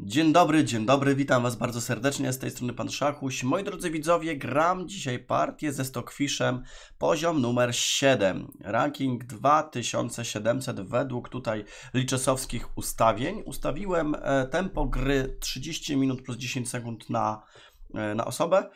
Dzień dobry, dzień dobry, witam Was bardzo serdecznie, z tej strony Pan Szachuś. Moi drodzy widzowie, gram dzisiaj partię ze Stockfishem, poziom numer 7, ranking 2700 według tutaj liczesowskich ustawień. Ustawiłem e, tempo gry 30 minut plus 10 sekund na, e, na osobę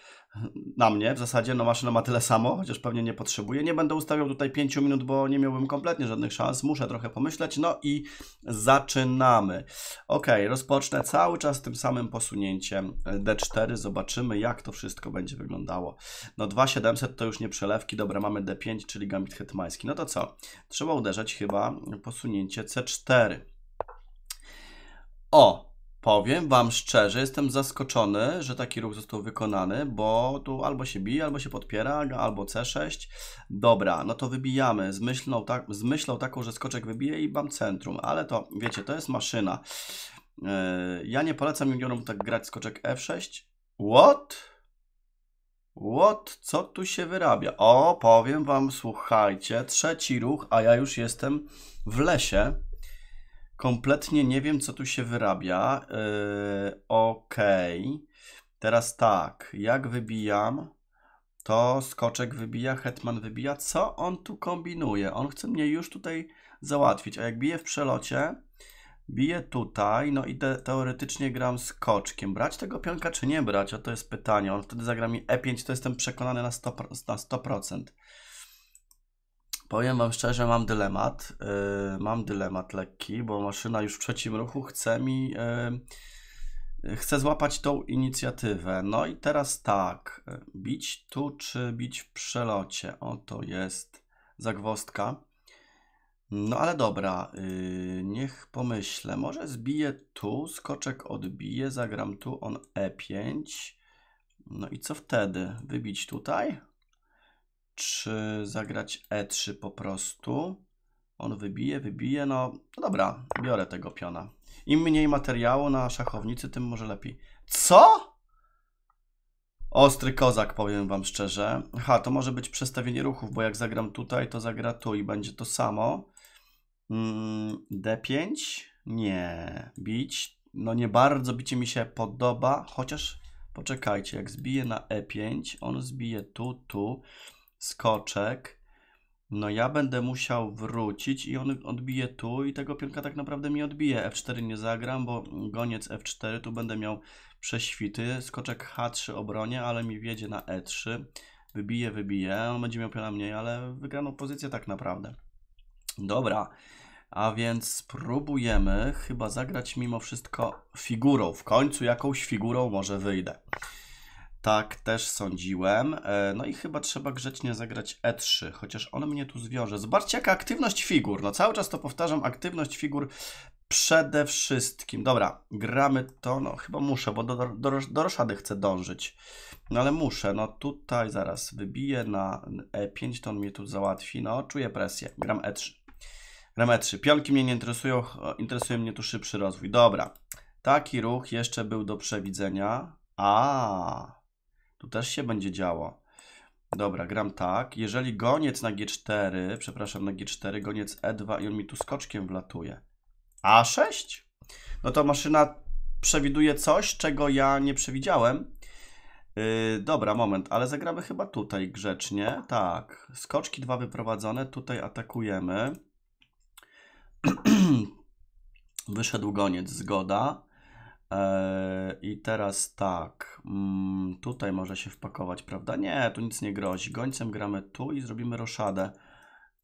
na mnie w zasadzie, no maszyna ma tyle samo, chociaż pewnie nie potrzebuje. Nie będę ustawiał tutaj 5 minut, bo nie miałbym kompletnie żadnych szans, muszę trochę pomyśleć. No i zaczynamy. Ok, rozpocznę cały czas tym samym posunięciem D4, zobaczymy jak to wszystko będzie wyglądało. No 2700 to już nie przelewki, dobra, mamy D5, czyli gambit hetmański. No to co? Trzeba uderzać chyba posunięcie C4. O, Powiem Wam szczerze, jestem zaskoczony, że taki ruch został wykonany, bo tu albo się bije, albo się podpiera, albo C6. Dobra, no to wybijamy z myślą, tak, z myślą taką, że skoczek wybije i bam centrum, ale to, wiecie, to jest maszyna. E, ja nie polecam juniorom tak grać skoczek F6. What? What? Co tu się wyrabia? O, powiem Wam, słuchajcie, trzeci ruch, a ja już jestem w lesie. Kompletnie nie wiem, co tu się wyrabia. Yy, Okej. Okay. Teraz tak, jak wybijam, to skoczek wybija, hetman wybija. Co on tu kombinuje? On chce mnie już tutaj załatwić, a jak bije w przelocie, bije tutaj, no i teoretycznie gram skoczkiem. Brać tego pionka czy nie brać? O to jest pytanie. On wtedy zagra mi e5, to jestem przekonany na 100%. Na 100%. Powiem Wam szczerze, mam dylemat. Y, mam dylemat lekki, bo maszyna już w trzecim ruchu chce mi. Y, chcę złapać tą inicjatywę. No i teraz tak. Bić tu czy bić w przelocie? Oto jest zagwostka. No ale dobra, y, niech pomyślę. Może zbiję tu, skoczek odbije, zagram tu, on e5. No i co wtedy? Wybić tutaj? czy zagrać e3 po prostu. On wybije, wybije, no, no dobra, biorę tego piona. Im mniej materiału na szachownicy, tym może lepiej. Co? Ostry kozak, powiem wam szczerze. Ha, to może być przestawienie ruchów, bo jak zagram tutaj, to zagra tu i będzie to samo. Mm, D5? Nie. Bić? No nie bardzo bicie mi się podoba, chociaż poczekajcie, jak zbije na E5, on zbije tu, tu skoczek. No ja będę musiał wrócić i on odbije tu i tego pionka tak naprawdę mi odbije. F4 nie zagram, bo goniec F4 tu będę miał prześwity. Skoczek H3 obronię, ale mi wiedzie na E3. Wybije, wybije. On będzie miał piona mniej, ale wygraną pozycję tak naprawdę. Dobra. A więc spróbujemy chyba zagrać mimo wszystko figurą. W końcu jakąś figurą może wyjdę. Tak, też sądziłem. E, no i chyba trzeba grzecznie zagrać E3, chociaż on mnie tu zwiąże. Zobaczcie, jaka aktywność figur. No cały czas to powtarzam, aktywność figur przede wszystkim. Dobra, gramy to, no chyba muszę, bo do, do, do roszady chcę dążyć. No ale muszę, no tutaj zaraz wybiję na E5, to on mnie tu załatwi. No, czuję presję. Gram E3. Gram E3. Pionki mnie nie interesują, interesuje mnie tu szybszy rozwój. Dobra, taki ruch jeszcze był do przewidzenia. A. Tu też się będzie działo. Dobra, gram tak. Jeżeli goniec na G4, przepraszam, na G4, goniec E2 i on mi tu skoczkiem wlatuje. A6? No to maszyna przewiduje coś, czego ja nie przewidziałem. Yy, dobra, moment, ale zagramy chyba tutaj grzecznie. Tak, skoczki dwa wyprowadzone, tutaj atakujemy. Wyszedł goniec, zgoda. Eee, I teraz tak, mm, tutaj może się wpakować, prawda? Nie, tu nic nie grozi. Gońcem gramy tu i zrobimy roszadę.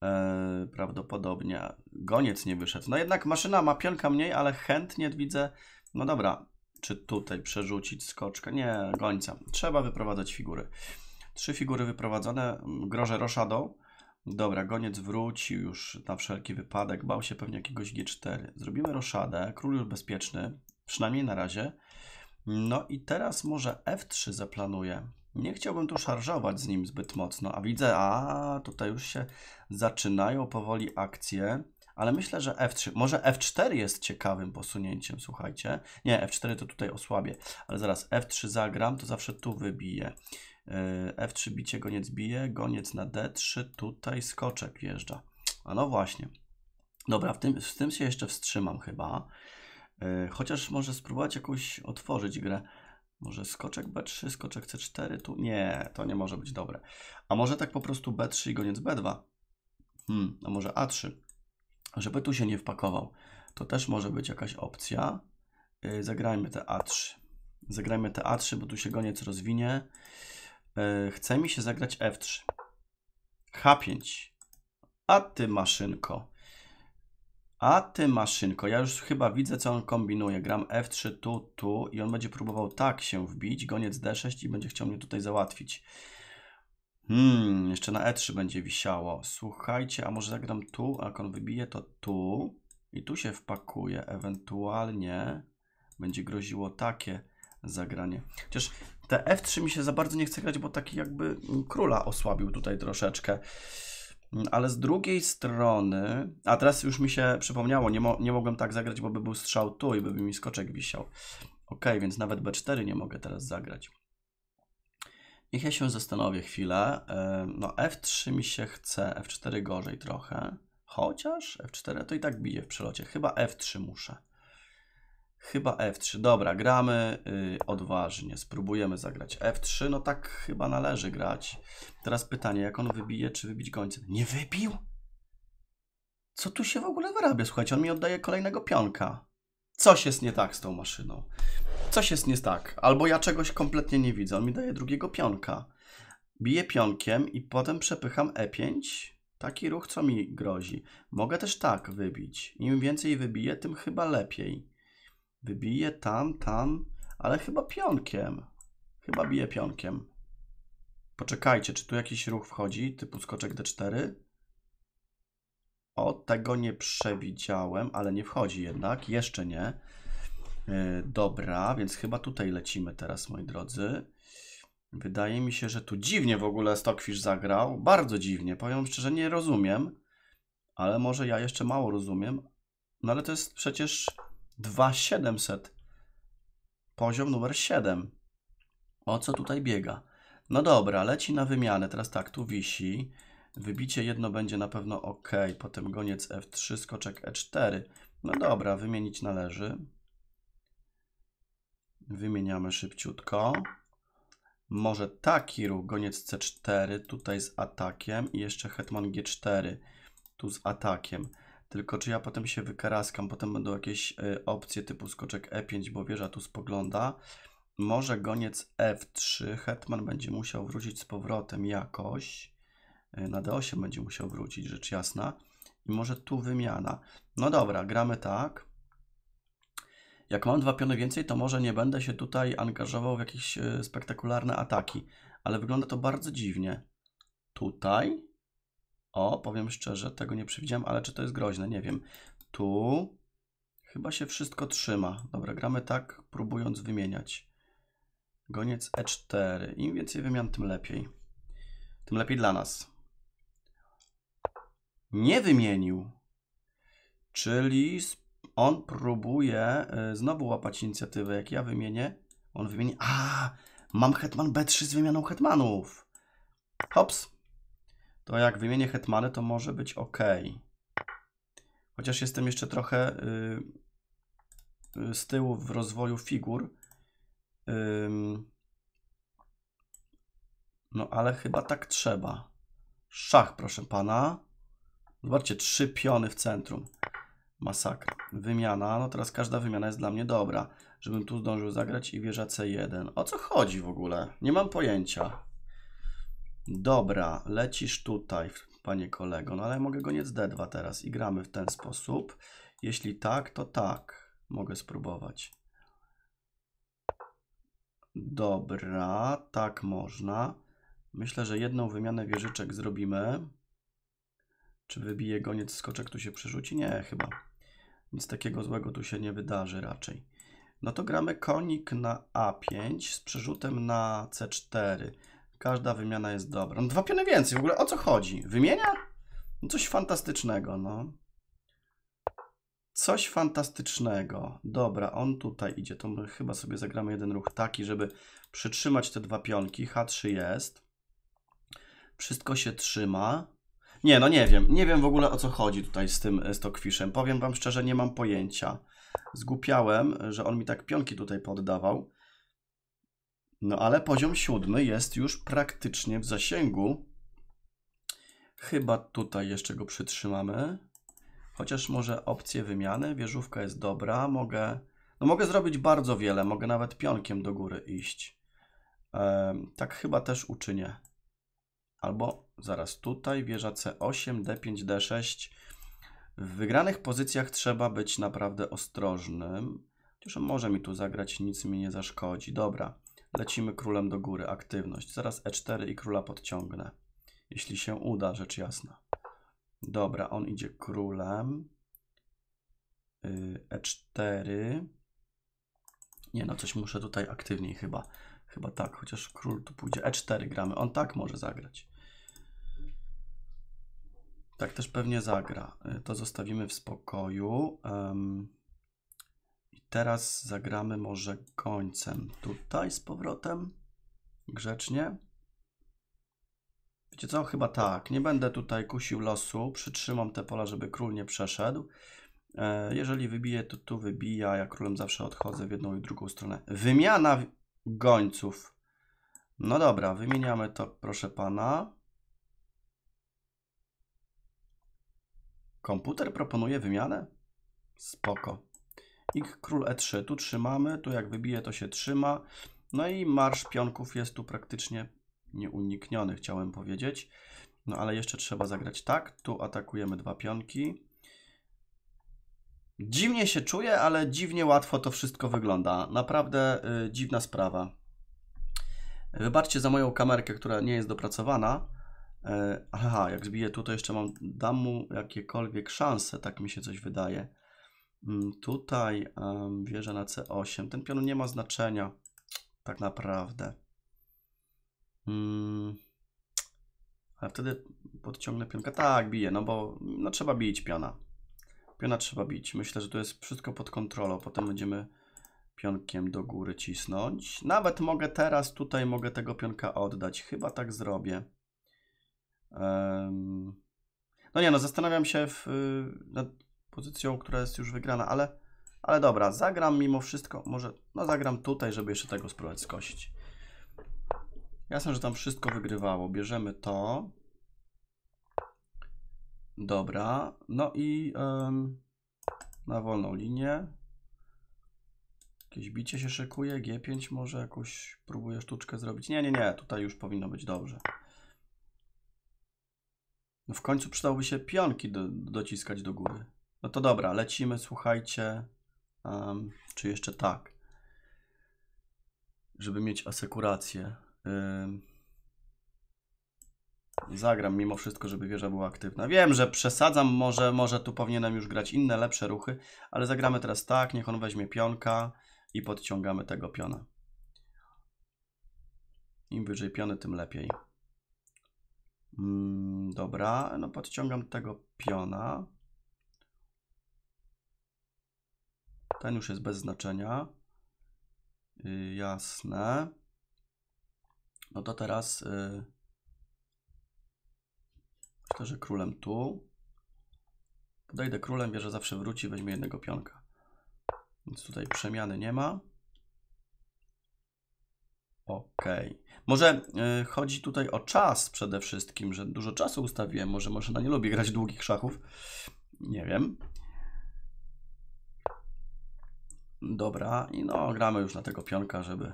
Eee, prawdopodobnie goniec nie wyszedł. No jednak maszyna ma pionka mniej, ale chętnie widzę. No dobra, czy tutaj przerzucić skoczkę? Nie, gońca. Trzeba wyprowadzać figury. Trzy figury wyprowadzone, mm, grożę roszadą. Dobra, goniec wrócił już na wszelki wypadek. Bał się pewnie jakiegoś G4. Zrobimy roszadę. Król już bezpieczny przynajmniej na razie. No i teraz może F3 zaplanuję. Nie chciałbym tu szarżować z nim zbyt mocno, a widzę, a tutaj już się zaczynają powoli akcje, ale myślę, że F3, może F4 jest ciekawym posunięciem, słuchajcie. Nie, F4 to tutaj osłabię, ale zaraz F3 zagram, to zawsze tu wybiję. Yy, F3 bicie, goniec bije, goniec na D3, tutaj skoczek wjeżdża. A no właśnie. Dobra, w tym, w tym się jeszcze wstrzymam chyba. E, chociaż może spróbować jakoś otworzyć grę. Może skoczek B3, skoczek C4 tu? Nie, to nie może być dobre. A może tak po prostu B3 i goniec B2? Hmm, a może A3? Żeby tu się nie wpakował. To też może być jakaś opcja. E, zagrajmy te A3. Zagrajmy te A3, bo tu się goniec rozwinie. E, chce mi się zagrać F3. H5. A ty maszynko. A ty maszynko, ja już chyba widzę co on kombinuje. Gram F3 tu, tu i on będzie próbował tak się wbić, goniec D6 i będzie chciał mnie tutaj załatwić. Hmm, jeszcze na E3 będzie wisiało. Słuchajcie, a może zagram tu, a jak on wybije to tu i tu się wpakuje. Ewentualnie będzie groziło takie zagranie. Chociaż te F3 mi się za bardzo nie chce grać, bo taki jakby króla osłabił tutaj troszeczkę. Ale z drugiej strony, a teraz już mi się przypomniało, nie, mo nie mogłem tak zagrać, bo by był strzał tu i by mi skoczek wisiał. Ok, więc nawet B4 nie mogę teraz zagrać. Niech ja się zastanowię chwilę. E, no F3 mi się chce, F4 gorzej trochę. Chociaż F4 to i tak bije w przelocie. Chyba F3 muszę. Chyba F3. Dobra, gramy y, odważnie. Spróbujemy zagrać F3. No tak chyba należy grać. Teraz pytanie, jak on wybije, czy wybić gońcem? Nie wybił? Co tu się w ogóle wyrabia? Słuchajcie, on mi oddaje kolejnego pionka. Coś jest nie tak z tą maszyną. Coś jest nie tak. Albo ja czegoś kompletnie nie widzę. On mi daje drugiego pionka. Biję pionkiem i potem przepycham E5. Taki ruch, co mi grozi. Mogę też tak wybić. Im więcej wybiję, tym chyba lepiej. Wybije tam, tam, ale chyba pionkiem. Chyba bije pionkiem. Poczekajcie, czy tu jakiś ruch wchodzi, typu skoczek D4? O, tego nie przewidziałem, ale nie wchodzi jednak, jeszcze nie. Yy, dobra, więc chyba tutaj lecimy teraz, moi drodzy. Wydaje mi się, że tu dziwnie w ogóle Stockfish zagrał. Bardzo dziwnie, powiem szczerze, nie rozumiem. Ale może ja jeszcze mało rozumiem. No ale to jest przecież 2700. Poziom numer 7. O co tutaj biega? No dobra, leci na wymianę. Teraz tak, tu wisi. Wybicie jedno będzie na pewno ok. Potem goniec F3, skoczek E4. No dobra, wymienić należy. Wymieniamy szybciutko. Może taki ruch, goniec C4, tutaj z atakiem i jeszcze hetman G4, tu z atakiem. Tylko czy ja potem się wykaraskam, potem będą jakieś y, opcje typu skoczek E5, bo wieża tu spogląda. Może goniec F3, hetman będzie musiał wrócić z powrotem jakoś. Y, na D8 będzie musiał wrócić, rzecz jasna. I może tu wymiana. No dobra, gramy tak. Jak mam dwa piony więcej, to może nie będę się tutaj angażował w jakieś y, spektakularne ataki. Ale wygląda to bardzo dziwnie. Tutaj o, powiem szczerze, tego nie przewidziałem, ale czy to jest groźne? Nie wiem. Tu chyba się wszystko trzyma. Dobra, gramy tak, próbując wymieniać. Goniec E4. Im więcej wymian, tym lepiej. Tym lepiej dla nas. Nie wymienił. Czyli on próbuje y, znowu łapać inicjatywę. Jak ja wymienię, on wymieni... A, mam hetman B3 z wymianą hetmanów. Hops to jak wymienię hetmany, to może być ok. Chociaż jestem jeszcze trochę y, y, z tyłu w rozwoju figur. No ale chyba tak trzeba. Szach, proszę pana. Zobaczcie, trzy piony w centrum. Masakra. Wymiana. No teraz każda wymiana jest dla mnie dobra. Żebym tu zdążył zagrać i wieża C1. O co chodzi w ogóle? Nie mam pojęcia. Dobra, lecisz tutaj, panie kolego, no ale mogę go nie z D2 teraz i gramy w ten sposób. Jeśli tak, to tak. Mogę spróbować. Dobra, tak można. Myślę, że jedną wymianę wieżyczek zrobimy. Czy wybije goniec skoczek tu się przerzuci? Nie, chyba. Nic takiego złego tu się nie wydarzy raczej. No to gramy konik na A5 z przerzutem na C4. Każda wymiana jest dobra. No, dwa piony więcej. W ogóle o co chodzi? Wymienia? No, coś fantastycznego, no. Coś fantastycznego. Dobra, on tutaj idzie. To chyba sobie zagramy jeden ruch taki, żeby przytrzymać te dwa pionki. H3 jest. Wszystko się trzyma. Nie, no nie wiem. Nie wiem w ogóle o co chodzi tutaj z tym Stockfishem. Powiem Wam szczerze, nie mam pojęcia. Zgłupiałem, że on mi tak pionki tutaj poddawał. No ale poziom siódmy jest już praktycznie w zasięgu. Chyba tutaj jeszcze go przytrzymamy. Chociaż może opcje wymiany, wieżówka jest dobra, mogę... No mogę zrobić bardzo wiele, mogę nawet pionkiem do góry iść. tak chyba też uczynię. Albo zaraz tutaj, wieża C8, D5, D6. W wygranych pozycjach trzeba być naprawdę ostrożnym. Chociaż może mi tu zagrać, nic mi nie zaszkodzi. Dobra. Lecimy królem do góry, aktywność. Zaraz E4 i króla podciągnę. Jeśli się uda, rzecz jasna. Dobra, on idzie królem. Y, E4. Nie no, coś muszę tutaj aktywniej chyba. Chyba tak, chociaż król tu pójdzie. E4 gramy. On tak może zagrać. Tak też pewnie zagra. Y, to zostawimy w spokoju. Um, teraz zagramy może końcem. Tutaj z powrotem. Grzecznie. Wiecie co? Chyba tak. Nie będę tutaj kusił losu. Przytrzymam te pola, żeby król nie przeszedł. E, jeżeli wybije, to tu wybija. Ja królem zawsze odchodzę w jedną i drugą stronę. Wymiana gońców. No dobra, wymieniamy to, proszę pana. Komputer proponuje wymianę? Spoko i król e3. Tu trzymamy, tu jak wybije to się trzyma. No i marsz pionków jest tu praktycznie nieunikniony, chciałem powiedzieć. No ale jeszcze trzeba zagrać tak. Tu atakujemy dwa pionki. Dziwnie się czuję, ale dziwnie łatwo to wszystko wygląda. Naprawdę y, dziwna sprawa. Wybaczcie za moją kamerkę, która nie jest dopracowana. E, aha, jak zbiję tu, to jeszcze mam, damu jakiekolwiek szanse, tak mi się coś wydaje. Mm, tutaj um, wieża na C8. Ten pion nie ma znaczenia tak naprawdę. Mm, ale wtedy podciągnę pionka. Tak, bije, no bo no, trzeba bić piona. Piona trzeba bić. Myślę, że to jest wszystko pod kontrolą. Potem będziemy pionkiem do góry cisnąć. Nawet mogę teraz, tutaj mogę tego pionka oddać. Chyba tak zrobię. Um, no nie, no zastanawiam się w, y, nad pozycją, która jest już wygrana, ale, ale dobra, zagram mimo wszystko, może, no zagram tutaj, żeby jeszcze tego spróbować skosić. Jasne, że tam wszystko wygrywało, bierzemy to. Dobra, no i ym, na wolną linię. Jakieś bicie się szykuje, G5 może jakąś próbuję sztuczkę zrobić. Nie, nie, nie, tutaj już powinno być dobrze. No w końcu przydałoby się pionki do, dociskać do góry. No to dobra, lecimy, słuchajcie. Um, czy jeszcze tak? Żeby mieć asekurację. Yy... Zagram mimo wszystko, żeby wieża była aktywna. Wiem, że przesadzam, może, może tu powinienem już grać inne, lepsze ruchy, ale zagramy teraz tak, niech on weźmie pionka i podciągamy tego piona. Im wyżej piony, tym lepiej. Mm, dobra, no podciągam tego piona. Ten już jest bez znaczenia. Yy, jasne. No to teraz yy, myślę, że królem tu. Podejdę królem, wie, że zawsze wróci, weźmie jednego pionka. Więc tutaj przemiany nie ma. OK. Może yy, chodzi tutaj o czas przede wszystkim, że dużo czasu ustawiłem. Może na no nie lubi grać długich szachów. Nie wiem. Dobra, i no, gramy już na tego pionka, żeby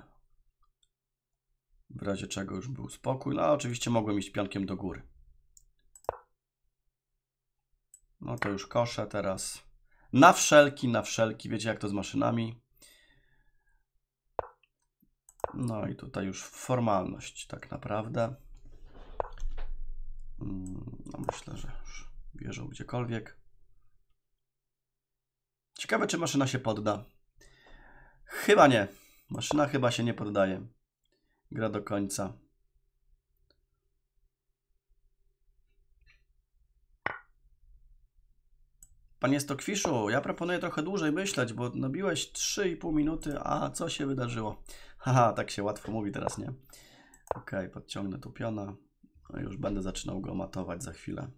w razie czego już był spokój. No, oczywiście mogłem iść pionkiem do góry. No to już kosze teraz. Na wszelki, na wszelki. Wiecie jak to z maszynami. No i tutaj już formalność tak naprawdę. Mm, no myślę, że już bierzą gdziekolwiek. Ciekawe, czy maszyna się podda. Chyba nie. Maszyna chyba się nie poddaje. Gra do końca. Panie Stokwiszu, ja proponuję trochę dłużej myśleć, bo nabiłeś 3,5 minuty, a co się wydarzyło? Haha, tak się łatwo mówi teraz, nie? Ok, podciągnę tu piona. No już będę zaczynał go matować za chwilę.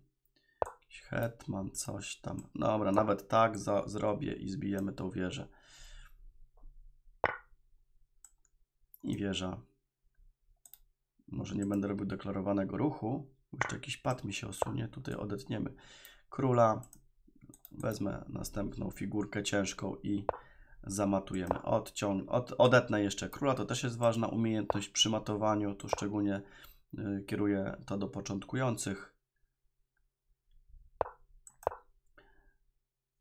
Hetman, coś tam. Dobra, nawet tak za, zrobię i zbijemy tą wieżę. i wieża. Może nie będę robił deklarowanego ruchu. Jeszcze jakiś pad mi się osunie. Tutaj odetniemy króla. Wezmę następną figurkę ciężką i zamatujemy. Odciąg od, odetnę jeszcze króla. To też jest ważna umiejętność przy matowaniu. Tu szczególnie y, kieruję to do początkujących.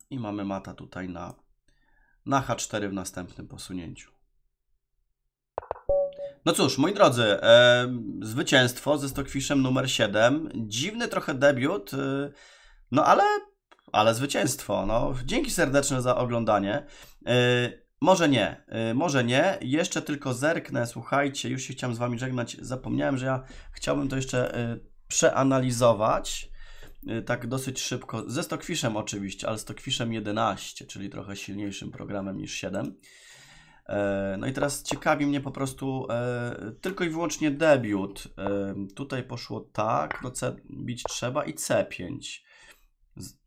I mamy mata tutaj na, na H4 w następnym posunięciu. No cóż, moi drodzy, e, zwycięstwo ze Stockfishem numer 7. Dziwny trochę debiut, e, no ale, ale zwycięstwo. No. Dzięki serdeczne za oglądanie. E, może nie, e, może nie. Jeszcze tylko zerknę, słuchajcie, już się chciałem z Wami żegnać. Zapomniałem, że ja chciałbym to jeszcze e, przeanalizować e, tak dosyć szybko, ze Stockfishem oczywiście, ale Stockfishem 11, czyli trochę silniejszym programem niż 7. E, no i teraz ciekawi mnie po prostu e, tylko i wyłącznie debiut. E, tutaj poszło tak, no C bić trzeba i C5.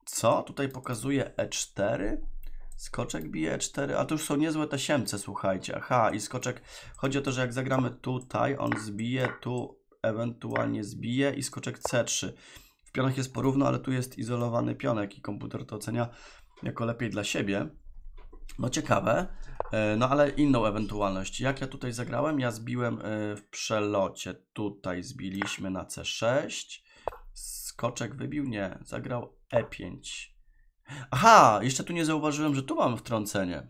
Co? Tutaj pokazuje E4? Skoczek bije E4, a tu już są niezłe te siemce, słuchajcie. Aha, i skoczek, chodzi o to, że jak zagramy tutaj, on zbije, tu ewentualnie zbije i skoczek C3. W pionach jest porówno, ale tu jest izolowany pionek i komputer to ocenia jako lepiej dla siebie. No ciekawe, e, no ale inną ewentualność. Jak ja tutaj zagrałem? Ja zbiłem e, w przelocie. Tutaj zbiliśmy na C6. Skoczek wybił? Nie. Zagrał E5. Aha! Jeszcze tu nie zauważyłem, że tu mam wtrącenie.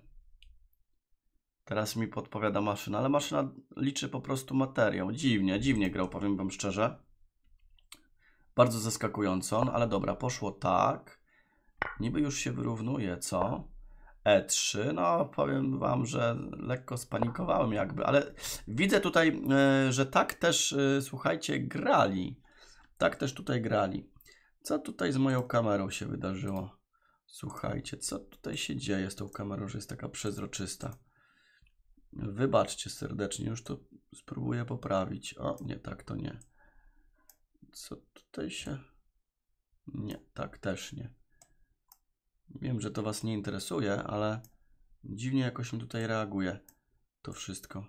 Teraz mi podpowiada maszyna, ale maszyna liczy po prostu materiał. Dziwnie, dziwnie grał, powiem wam szczerze. Bardzo zaskakująco, no ale dobra, poszło tak. Niby już się wyrównuje, co? E3, no powiem Wam, że lekko spanikowałem jakby, ale widzę tutaj, e, że tak też, e, słuchajcie, grali. Tak też tutaj grali. Co tutaj z moją kamerą się wydarzyło? Słuchajcie, co tutaj się dzieje z tą kamerą, że jest taka przezroczysta? Wybaczcie serdecznie, już to spróbuję poprawić. O, nie, tak to nie. Co tutaj się... Nie, tak też nie. Wiem, że to Was nie interesuje, ale dziwnie jakoś mi tutaj reaguje to wszystko.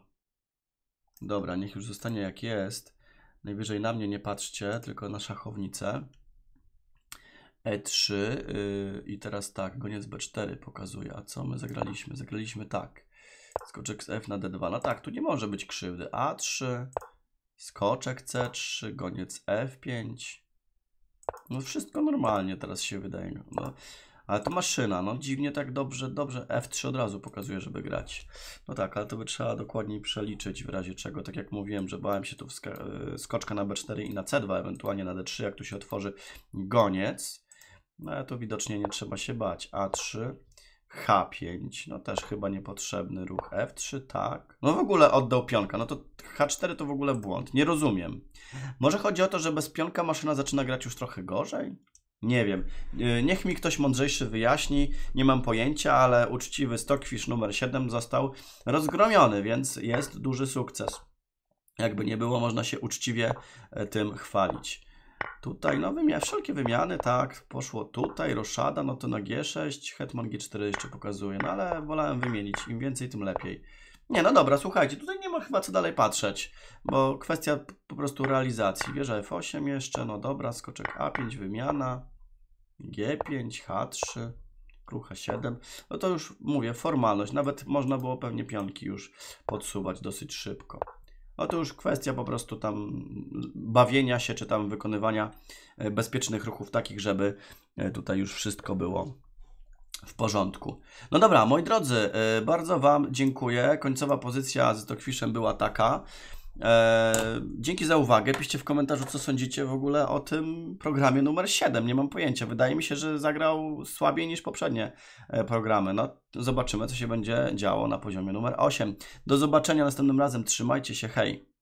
Dobra, niech już zostanie jak jest. Najwyżej na mnie nie patrzcie, tylko na szachownicę. E3 yy, i teraz tak, goniec B4 pokazuje. A co my zagraliśmy? Zagraliśmy tak. Skoczek z F na D2. No tak, tu nie może być krzywdy. A3, skoczek C3, goniec F5. No wszystko normalnie teraz się wydaje. No, ale to maszyna, no dziwnie tak dobrze, dobrze F3 od razu pokazuje, żeby grać. No tak, ale to by trzeba dokładniej przeliczyć w razie czego. Tak jak mówiłem, że bałem się tu y, skoczka na B4 i na C2, ewentualnie na D3, jak tu się otworzy goniec. No ale to widocznie nie trzeba się bać. A3, H5, no też chyba niepotrzebny ruch. F3, tak. No w ogóle oddał pionka, no to H4 to w ogóle błąd, nie rozumiem. Może chodzi o to, że bez pionka maszyna zaczyna grać już trochę gorzej? Nie wiem. Y, niech mi ktoś mądrzejszy wyjaśni. Nie mam pojęcia, ale uczciwy Stockfish numer 7 został rozgromiony, więc jest duży sukces. Jakby nie było, można się uczciwie e, tym chwalić. Tutaj, no wymiany, wszelkie wymiany, tak, poszło tutaj, Roszada, no to na G6, Hetman G4 jeszcze pokazuje, no ale wolałem wymienić, im więcej, tym lepiej. Nie, no dobra, słuchajcie, tutaj nie ma chyba co dalej patrzeć, bo kwestia po prostu realizacji. Wieża F8 jeszcze, no dobra, skoczek A5, wymiana, G5, H3, krucha 7 No to już mówię, formalność, nawet można było pewnie pionki już podsuwać dosyć szybko. No to już kwestia po prostu tam bawienia się, czy tam wykonywania e, bezpiecznych ruchów takich, żeby e, tutaj już wszystko było w porządku. No dobra, moi drodzy, y, bardzo Wam dziękuję. Końcowa pozycja z Tokwiszem była taka. E, dzięki za uwagę. Piszcie w komentarzu, co sądzicie w ogóle o tym programie numer 7. Nie mam pojęcia. Wydaje mi się, że zagrał słabiej niż poprzednie e, programy. No, zobaczymy, co się będzie działo na poziomie numer 8. Do zobaczenia następnym razem. Trzymajcie się. Hej.